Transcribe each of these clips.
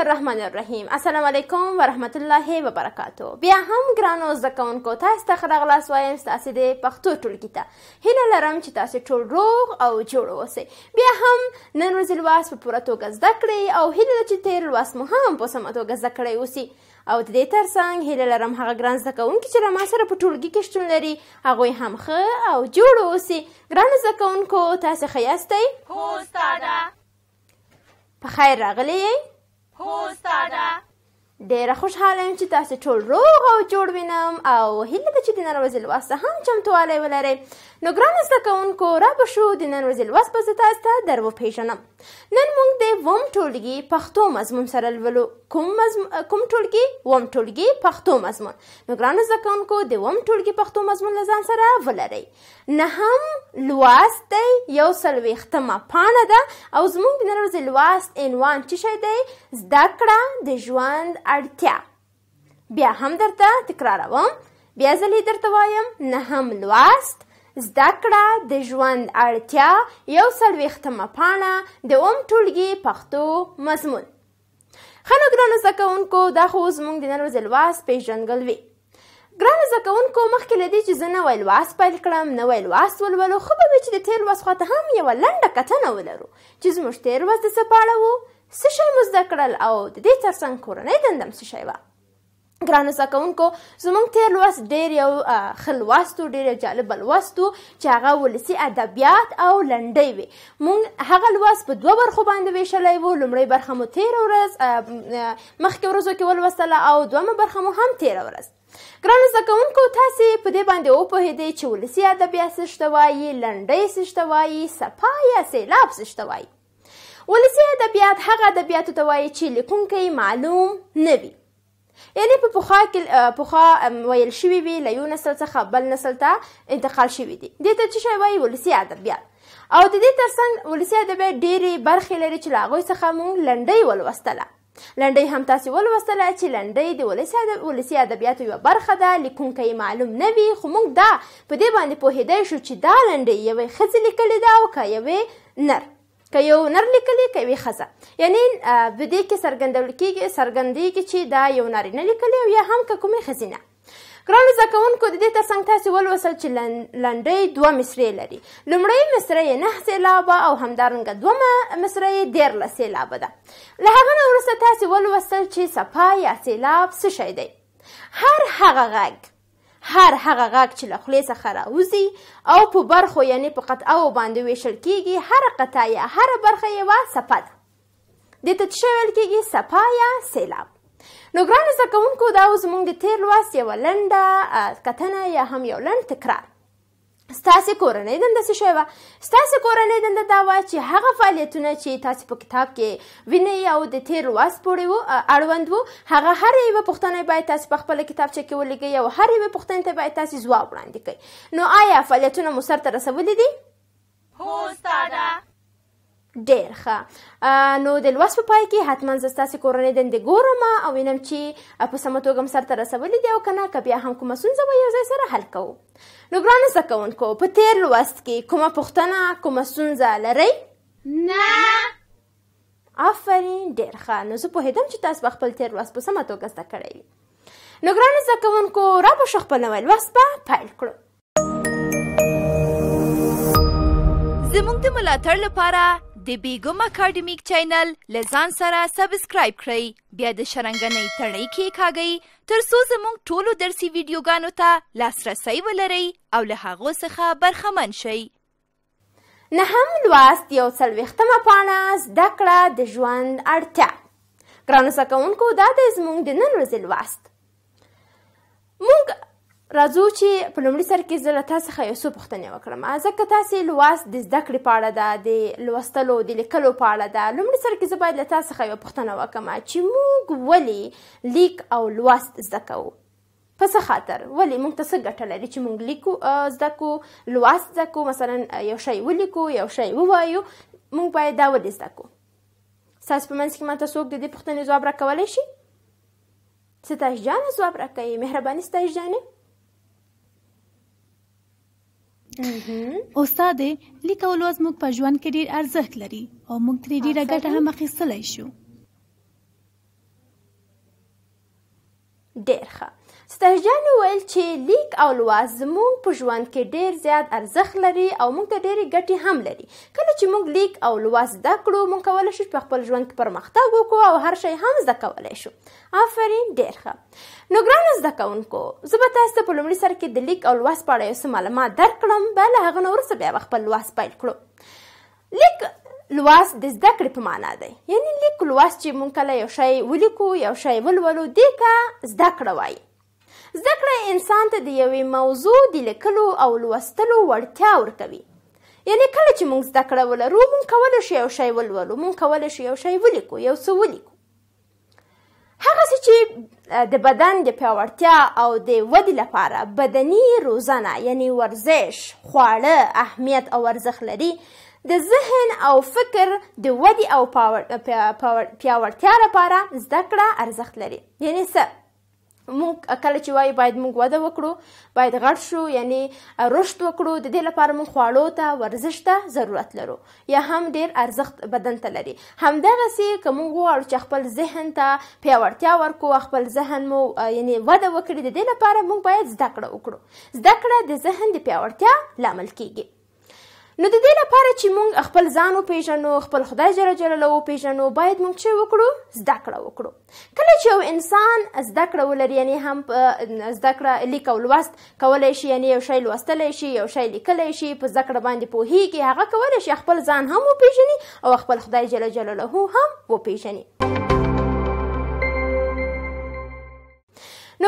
الله الرحمن الرحیم السلام علیکم و رحمت الله و برکاتو بیا هم ګرانو زده کوونکو تاسو ته ښه راغلاست وایم ستاسې د پښتو ټولګي ته هیله لرم چې تاسې ټول روغ او جوړ اوسئ بیا هم نن ورځې لوست په پوره توګه زده کړئ او هیله ده چې تېر لوست مو هم په سمه توګه زده کړی اوسي او د دې ترڅنګ هیله لرم هغه ګران زده کوونکي چې له ما سره په ټولګي کې شتون لري هغوی هم ښه او جوړ اوسي ګرانو زده کوونکو تاسې ښه یاستئ هو استاده په خیر راغلی یئ هو استاده ډیره خوشحاله یم چې تاسو ټول روغ او جوړ وینم او هیله ده چې د نن ورځې لواسته هم چمتووالی ولرئ نو ګران زده کوونکو را به شو د نن ورځې لوست به زه تاسو ته در وپېژنم نن موږ د وم ټولګي پښتو مضمون سره لولو کوم کوم ټولګي وم ټولګي پښتو مضمون نو ګران زده کوونکو د وم ټولګي پښتو مضمون له ځان سره ولرئ نهم لوست دی یو څلوېښتمه پاڼه ده او زموږ د نن ورځې لوست عنوان څه شی دی زده کړه د ژوند اړتیا بیا هم درته تکراروم بیا ځلې درته وایم نهم لوست زده کړه د ژوند اړتیا یو څلوېښتمه پاڼه د اوم ټولګي پښتو مضمون ښه نو ګرانو زده کوونکو دا خو زموږ د نن ورځې لوست پېژنګل وي ګرانو زده کوونکو مخکې له دې چې زه نوی لوست پیل کړم نوی لوست ولولو ښه به وي چې د تېر لوست خواته هم یوه لنډه کتنه ولرو چې زموږ تېر لوست د څه په اړه و څه شی مو زده کړل او د دې ترڅنګ کورنۍ دنده هم څه شی وه ګران سکونکو زمونږ تیر لوست ډیر یو خلواستو ډیر جالب لوستو چې هغه ولسی ادبیات او لنډۍ وي مونږ هغه لوست په دوه برخو باندې ویشلای وو لومړی برخه مو تیر ورځ مخکې ورځو کې ولوستله او دویمه برخه مو هم تیر ورځ ګران زکونکو تاسو په دې باندې او په دې چې ولسی ادبیات څه وایي لنډۍ څه وایي صفایا سیلاب څه وایي ولسی ادبیات هغه ادبیات ته وایي چې لیکونکی معلوم نه وي یعنی په پخوا کې پخوا ویل شوي وي له یو نسل څخه بل نسل ته انتقال شوي دي دې ته څه شی وایي ولسي ادبیات او د دې ترڅنګ ولسي ادبیات ډېرې برخې لري چې له هغوی څخه موږ لنډۍ ولوستله لنډۍ هم تاسو ولوستله چې لنډۍ د ولسي ادب ولسي ادبیاتو یو برخه ده لیکونکی یې معلوم نه وي خو موږ دا په دې باندې پوهېدای شو چې دا لنډۍ یوې ښځې لیکلې ده او که یوې نر که یو نر لیکلی که یوې ښځه یعنی په دې کې څرګندول کېږي څرګندېږي چې دا یو نارینه لیکلی او یا هم که کومې ښځینه ګرانو زده کوونکو د دې ترڅنګ تاسې ولوسل چې لنډۍ دوه مصرې لري لومړۍ مصره یې نهه سېلابه او همدارنګه دومه مصره یې دیارلس سېلابه ده له هغه نه وروسته تاسې ولوسل چې څپه یا سېلاب څه شی دی هر هغه غږ هر هغه غږ چې له خولې څخه راوځي او په برخو یعنی په قطعو باندې ویشل کیږي هر قطعه یا هر برخه یوه څپه ده دې ته څه ویل کیږي څپه یا سیلاب نو ګرانو زده کوونکو دا اوس زموږ د تېر لوست یوه لنډه کتنه یا هم یو لنډ تکرار ستاسې کورنۍ دنده څه شوی وه ستاسې کورنۍ دنده دا وه چې هغه فعالیتونه چې تاسې په کتاب کې وینئ او د تیر واس پورې و اړوند و هغه هر یوه پوښتنه باید تاسې په خپله کتابچه کې ولیږئ او هر یوې پوښتنې ته باید تاسې ځواب وړاندې کړئ نو آیا فعالیتونه مو سرته رسولي دي هو استاده ډیر ښه نو د لوست په پای کې حتما زه ستاسې کورنۍ دندې ګورم او وینم چې په سمه توګه م سرته رسولي دي او که نه که بیا هم کومه ستونزه به یو ځای سره حل کوو نو ګرانو زده کوونکو په تیر لوست کې کومه پوښتنه کومه ستونزه لرئ نه آفرین ډیر ښه نو زه پوهېدم چې تاسو به خپل تیر لوست په سمه توګه زده کړی وي نو ګرانو زده کوونکو را به شو خپل نوی لوست به پیل کړو زموږ د ملاتړ لپاره د بیګم اکیډمیک چینل لزان سره سبسکرایب کړئ بیا د شرنګنۍ تړۍ کې کاږئ تر څو زموږ ټولو درسي ویډیوګانو ته لاسرسی ولرئ او له هغو څخه برخمن شئ نهم لوست یو څلوېښتمه پاڼه زده کړه د ژوند اړتیا ګرانو زده کوونکو دا د زموږ د نن ورځې لوست موږ راځو چې په لومړي سر کې زه له تاسو څخه یو څه پوښتنې وکړم ځکه تاسې لوست د زده کړې په اړه ده د لوستلو د لیکلو په اړه ده لومړي سر کې زه باید له تاسو څخه یو پوښتنه وکړم چې موږ ولې لیک او لوست زده کوو په څه خاطر ولې موږ ته څه ګټه لري چې موږ لیکو زده کو لوست زده کو مثلا یو شی ولیکو یو شی ووایو موږ باید دا ولې زده کو ستاسو په منځ کې ماته څوک د دې پوښتنې ځواب راکولی شي ستاسو جانه ځواب راکوي مهرباني ستاسو جانه استاد لیکول زموږ په ژوند کې ډیر ارزښت لري او موږ ترې ډیره ګټه هم اخیستلی شو ډیر ښه سترجن وویل چې لیک او لوست زموږ په ژوند کې ډیر زیات ارزښت لري او موږ ته ډیرې ګټې هم لري کله چې موږ لیک او لوست زده کړو موږ کولی شو په خپل ژوند کې پرمختګ وکړو او هر شی هم زده کولی شو آفرین ډیر ښه نو ګرانو زده کوونکو زه به تاسو ته په لومړي سر کې د لیک او لوست په اړه یو څه معلومات درکړم بیا له هغه نه وروسته بیا به خپل لوست پیل کړو لیک لوست د زده کړې په معنا دی یعنی لیک لوست چې مونږ کله یو شی ولیکو یو شی ولولو دې ته زده کړه وایي زده کړه انسان ته د یوې موضوع د لیکلو او لوستلو وړتیا ورکوي یعنی کله چې موږ زده کړه ولرو موږ کولی شو یو شی ولولو موږ کولی شو یو شی ولیکو یو څه ولیکو هغه چې د بدن د پیاوړتیا او د ودې لپاره بدني روزنه یعنی ورزش خواړه اهمیت او ارزښت لري د ذهن او فکر د ودې او پیاوړتیا لپاره زده کړه ارزښت لري یعنی څه موږ کله چې وایي باید موږ وده وکړو باید غټ شو یعنی رشد وکړو د دې لپاره موږ خواړو ته ورزش ته ضرورت لرو یا هم ډیر ارزښت بدن ته لري همدغسې که موږ وغواړو چې خپل ذهن ته پیاوړتیا ورکو خپل ذهن مو یعنی وده وکړي د دې لپاره موږ باید زده کړه وکړو زده کړه د ذهن د پیاوړتیا لامل کیږي نو د دې لپاره چې موږ خپل ځان وپیژنو خپل خدای جل جلاله وپیژنو باید موږ چې وکړو زده کړه وکړو کله چې یو انسان زده کړه ولري یعنی هم زده کړه لیک او لوست کولی شي یعنی یو شی لوستلی شي یو شی لیکلی شي په زده کړه باندې پوهیږي هغه کولی شي خپل ځان هم وپیژني او خپل خدای جل جلاله هم وپیژني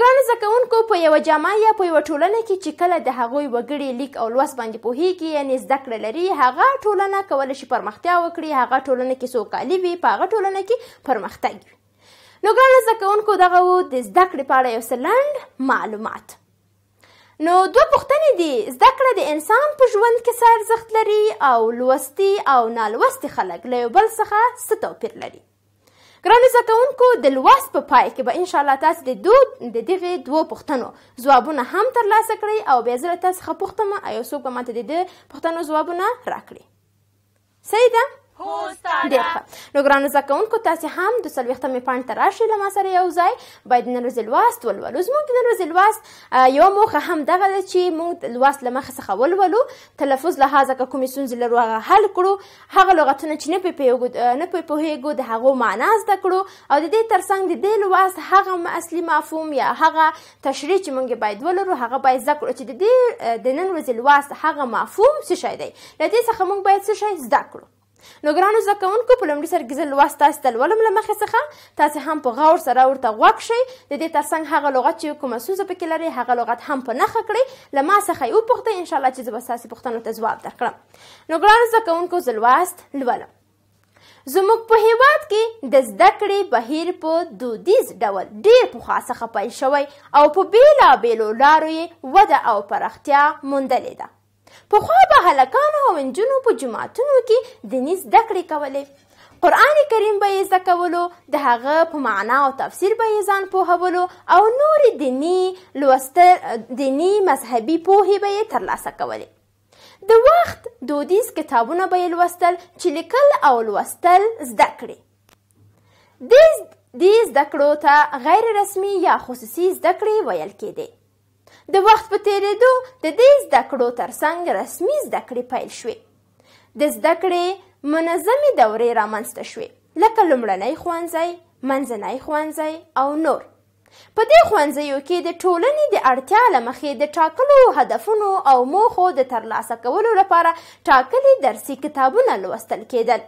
ګڼو زده کوونکو په یوه جامعه یا په یوه ټولنه کې چې کله د هغوی وګړي لیک او لوست باندې پوهیږي یعنې زده کړه لري هغه ټولنه کولی شي پرمختیا وکړي هغه ټولنه کې سوکالي وي په هغه ټولنه کې پرمختګ وي نو ګڼو زده کوونکو دغه و د زده کړې په اړه یو څه لنډ معلومات نو دوه پوښتنې دي زده کړه د انسان په ژوند کې څه ارزښت لري او لوستي او نالوستي خلک له یو بل څخه څه توپیر لري ګرانو زکونکو د لوست په پای کې به ان شاء الله تاسو د دوه د دغه دوه پښتنو ځوابونه هم ترلاسه کړئ او بیا زه تاسو خپښتمه ایو څوک به ماته د پښتنو ځوابونه راکړي صحیح ده ډیر ښه نو ګرانو زده کوونکو تاسې هم د څلوېښتمې پاڼې ته راشئ له ما سره یو ځای باید نن ورځې لوست ولولو زموږ د نن ورځې لوست یوه موخه هم دغه ده چې موږ لوست له مخې څخه ولولو تلفظ لحاظه که کومې ستونزې لرو هغه حل کړو هغه لغتونه چې نه پې نه پې پوهېږو د هغو معنا زده کړو او د دې تر څنګ د دې لوست هغه اصلي مفهوم یا هغه تشریح چې موږ باید ولرو هغه باید زده کړو چې د دې د نن ورځې لوست هغه مفهوم څه شی دی له دې څخه موږ باید څه شی زده کړو نو ګرانو زده کوونکو په لومړي سر کې زه لوست تاسو ته لولم له مخې څخه تاسې هم په غور سره ورته غوږ شئ د دې ترڅنګ هغه لغت چې کومه ستونزه پکې لرئ هغه لغت هم په نښه کړئ له ما څخه یې وپوښتئ انشاءالله چې زه به ستاسې پوښتنو ته ځواب درکړم نو ګرانو زده کوونکو زه لوست لولم زموږ په هیواد کې د زده کړې بهیر په دودیز ډول ډیر پخوا څخه پیل شوی او په بیلابیلو لارو یې وده او پراختیا موندلې ده پخوا به هلکانو او نجونو په جوماتونو کې دیني زده کړې کولې قرآن کریم به یې زده کولو د هغه په معنا او تفسیر به یې ځان پوهولو او نورې دیني لوستل دیني مذهبي پوهې به یې ترلاسه کولې د وخت دودیز کتابونه به یې لوستل چې لیکل او لوستل زده کړي دې دې زده کړو ته غیر رسمي یا خصوصي زده کړې ویل کېدې د وخت په تیریدو د دې زده کړو ترڅنګ رسمي زده کړې پیل شوې د زده کړې منظمې دورې رامنځته شوې لکه لومړنی ښوونځی منځنی ښوونځی او نور په دې ښوونځیو کې د ټولنې د اړتیا له مخې د ټاکلو هدفونو او موخو د ترلاسه کولو لپاره ټاکلي درسي کتابونه لوستل کېدل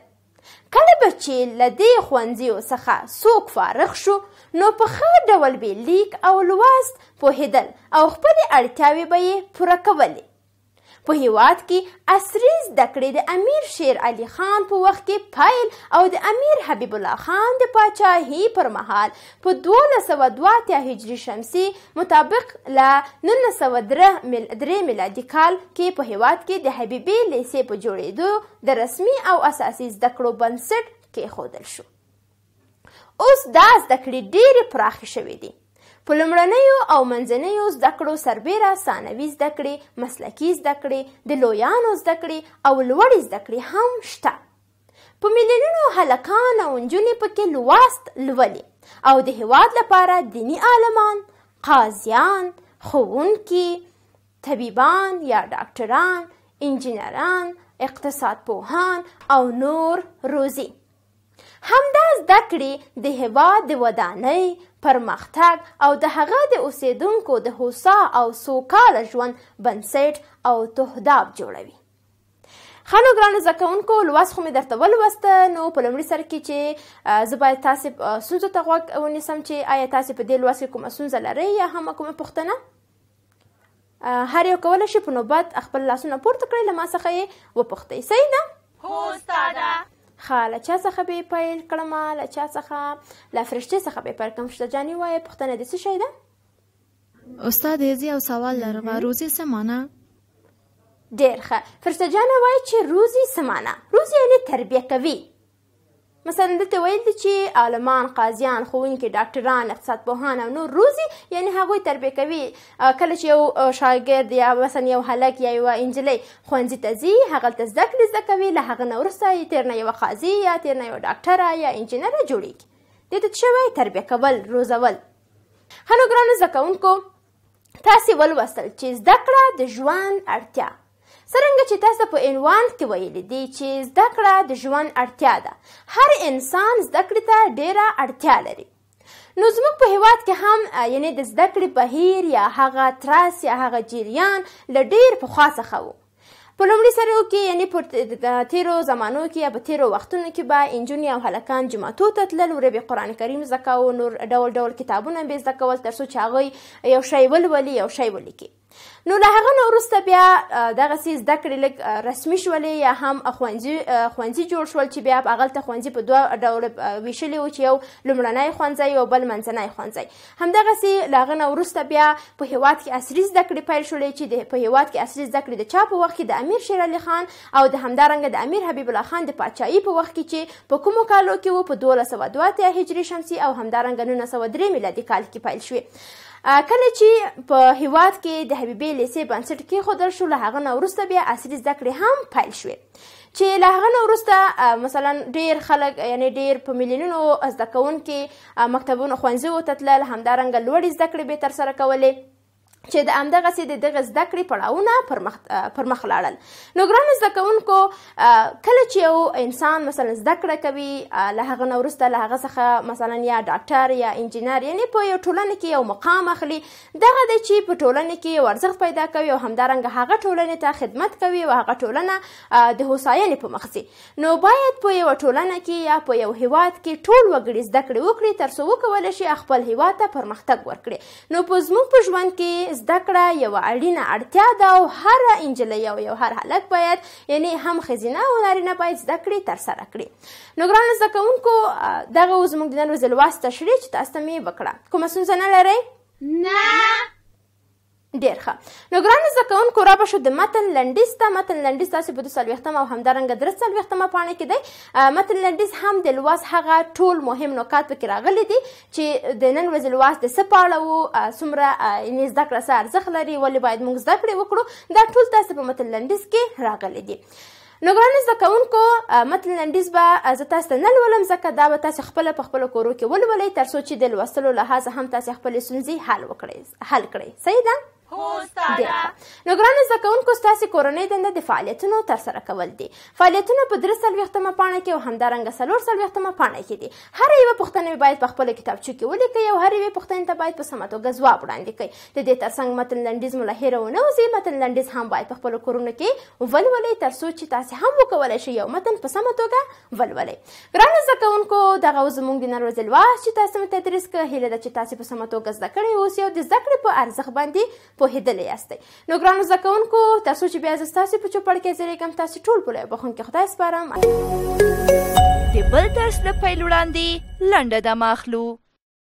کله به چې له دې ښوونځیو څخه څوک فارغ شو نو په ښه ډول به لیک او لوست پوهېدل او خپلې اړتیاوې به یې پوره کولې په هیواد کې عصري زده کړې د امیر شیر علي خان په وخت کې پیل او د امیر حبیب الله خان د پاچاهۍ پر مهال په 1202 هجری شمسي مطابق له 1903 میلادي کال کې په هیواد کې د حبیبي لیسې په جوړېدو د رسمي او اساسي زده کړو بنسټ کېښودل شو اوس دا زده کړې ډېرې پراخې شوې دي په لومړنیو او منځنیو زده کړو سربیره ثانوي زده کړې مسلکي زده کړې د لویانو زده کړې او لوړې زده کړې هم شته په میلیونونو هلکان او نجونې پکې لوست لولي او د هیواد لپاره دینی عالمان قاضیان ښوونکي طبیبان یا ډاکټران انجینران اقتصاد پوهان او نور روزي همدا زده کړې د هیواد د ودانۍ پرمختګ او د هغه د اوسیدونکو د هوسا او سوکاله ژوند بنسټ او تهداب جوړوي خانو ګران زکونکو لوس خو مې درته ولوسته نو په لومړي سر کې چې زه باید تاسو سوزو ته غوږ ونیسم چې آیا تاسو په دې لوس کې کومه سوزه لرئ یا هم کومه پوښتنه هر یو کولی شي په نوبت خپل لاسونه پورته کړئ له ما څخه یې وپوښتئ صحیح ده هو استاده ښه له چا څخه به یې پیل کړمه له چا څخه له فرښتې څخه به یې پیل کړم فرښته جانې وایي پوښتنه دې څه شی ده استاد زه یو سوال لرم روزي څه معنی ډېر ښه فرښته جانه وایي چې روزي څه معنی روزي یعنې تربیه کوي مثلا دلته ویل دي چې عالمان قاضیان ښوونکي ډاکټران اقتصاد پوهان او نور روزي یعنی هغوی تربیه کوي کله چې یو شاګرد یا مثلا یو هلک یا یوه نجلۍ ښوونځي ته ځي هغلته زده کړې زده کوي له هغه نه وروسته یې تېر نه یوه قاضي یا تېر نه یوه ډاکټره یا انجینره جوړېږي دې ته څه شوی تربیه کول روزول هلو ګرانو زده کوونکو تاسې ولوستل چې زده کړه د ژوند اړتیا څرنګه چې تاسو په عنوان کې ویلي دي چې زده کړه د ژوند اړتیا ده هر انسان زده کړې ته ډېره اړتیا لري نو زموږ په هیواد کې هم یعنی د زده کړې بهیر یا هغه تراس یا هغه جریان له ډېر پخوا څخه و په لومړي سرو کې یعنی په تیرو زمانو کې یا په تیرو وختونو کې به انجونې او هلکان جماعتو ته تلل ورې به قرآن کریم زده کول نور ډول ډول کتابونه به زده کول تر څو چې هغوی یو شی ولولي یو شی ولیکي نو له هغه نه وروسته بیا دغسې زده کړې لږ رسمي شولې یا هم ښوونځي ښوونځي جوړ شول چې بیا هغلته ښوونځي په دوه ډوله ویشلي وو چې یو لومړنی ښوونځی او بل منځنی ښوونځی همدغسې له هغه نه وروسته بیا په هیواد کې عصري زده کړې پیل شولې چې په هیواد کې عصري زده کړې د چا په وخت کې د امیر شېر علي خان او د همدارنګه د امیر حبیب الله خان د پاچایي په وخت کې چې په کومو کالو کې وو په دولس سوه دوه اتیا هجري شمسي او همدارنګه نولس سوه درې میلادي کال کې پیل شوې کله چې په هیواد کې د حبیبې لیسې بنسټ کېښودل شو له هغه نه وروسته بیا عصري زده کړې هم پیل شوې چې له هغه نه وروسته مثلا ډیر خلک یعنی ډیر په میلیونونو زده کوونکي مکتبونو ښوونځیو ته تلل همدارنګه لوړې زده کړې به ترسره کولې چې د امدغه سي د دغه زده کړې پړاوونه پر مخ پر مخ لاړل نو ګران زده کوونکو کله چې یو انسان مثلا زده کړه کوي له هغه نورسته له هغه څخه مثلا یا ډاکټر یا انجینر یعنی په یو ټولنه کې یو مقام اخلي دغه د چې په ټولنه کې یو ارزښت پیدا کوي او همدارنګه هغه ټولنې ته خدمت کوي او هغه ټولنه د هوساینې په مخ ځي نو باید په یو ټولنه کې یا په یو هیواد کې ټول وګړي زده کړې وکړي ترڅو وکول شي خپل هیواد ته پرمختګ ورکړي نو په زموږ په ژوند کې زده کړه یو اړینه اړتیا ده او هر انجلۍ او یو هر هلک باید یعنی هم ښځینه او نارینه باید زده کړې ترسره کړي نو ګرانو زده کوونکو دغه اوس موږ د نن ورځې لوست تشریح چې تاسو ته مې وکړه کومه ستونزه نه لرئ نه ډیر ښه نو ګران زده کوونکو را به شو د متن لنډیز ته متن لنډیز تاسو په دوه څلوېښتمه او همدارنګه درې څلوېښتمه پاڼه کې دی متن لنډیز هم د لوست هغه ټول مهم نکات پکې راغلي دي چې د نن ورځې لوست د څه په اړه وو څومره یعنې زده کړه څه ارزښت لري ولې باید موږ زده کړې وکړو دا ټول تاسو په متن لنډیز کې راغلي دي نو ګران زده کوونکو متن لنډیز به زه تاسو ته نه لولم ځکه دا به تاسو خپله په خپلو کورو کې ولولئ تر څو چې د لوستلو لحاظه هم تاسو خپلې ستونزې حل وکړئ حل کړئ صحیح ده نو ګرانو زده کوونکو ستاسې کورنۍ دنده د فعالیتونو ترسره کول دي فعالیتونه په درې څلوېښتمه پاڼه کې او همدارنګه څلور څلوېښتمه پاڼه کې دي هره یوه پوښتنه باید په خپله کتابچو کې ولیکئ او هرې یوې پوښتنې ته باید په سمه توګه ځواب وړاندې کړئ د دې تر څنګ متن لنډیز مو له هېره ونه وځي متن لنډیز هم باید په خپلو کورونو کې ولولئ تر څو چې تاسې هم وکولی شئ یو متن په سمه توګه ولولئ ګرانو زده کوونکو دغه و زموږ د نن ورځې لوست چې تاسې مو تدریس کړه هیله ده چې تاسې په سمه توګه زده کړئ اوس یو د زده کړې په ارزښت باندې پوهیدلی یاستئ نو ګرانو زده کوونکو تر څو چې بیا زه ستاسې په چوپړ کې زیږم تاسې ټول په لویه بخښونکې خدای سپارم د بل درس د پیل وړاندې لنډه دمه اخلو